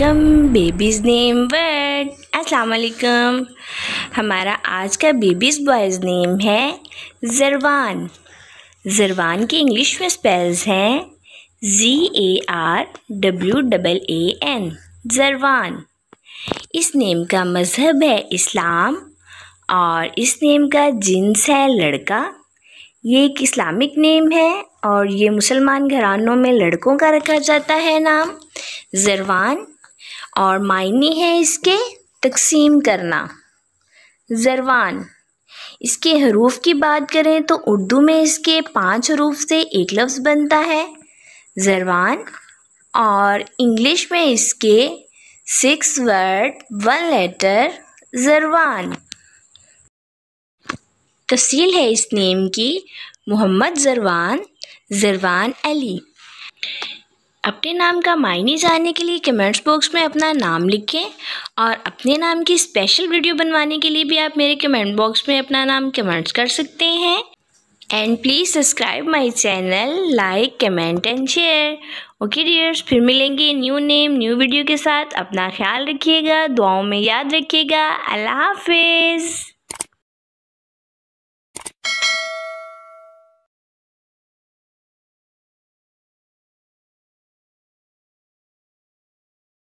welcome babies name word अस्सलाम वालेकुम हमारा आज का बेबीज़ बॉयज़ नेम है जरवान जरवान की इंग्लिश में स्पेल्स हैं G A R W double A N Zarwan इस नेम का मज़हब है इस्लाम और इस नेम का जिन्स है लड़का ये एक इस्लामिक नेम है और ये मुसलमान घरानों में लड़कों का रखा जाता है नाम जरवान और मायने हैं इसके तकसीम करना ज़रवान इसके हरूफ की बात करें तो उर्दू में इसके पांच हरूफ से एक लफ्ज़ बनता है ज़रवान और इंग्लिश में इसके six word one letter Zarwan तफसील है इस नेम की मोहम्मद ज़रवान ज़रवान अली अपने नाम का मायने जानने के लिए कमेंट्स बॉक्स में अपना नाम लिखें और अपने नाम की स्पेशल वीडियो बनवाने के लिए भी आप मेरे कमेंट बॉक्स में अपना नाम कमेंट्स कर सकते हैं and please subscribe my channel like comment and share okay dears फिर मिलेंगे न्यू नेम न्यू वीडियो के साथ अपना ख्याल रखिएगा दुआओं में याद रखिएगा अल्लाह हाफिज़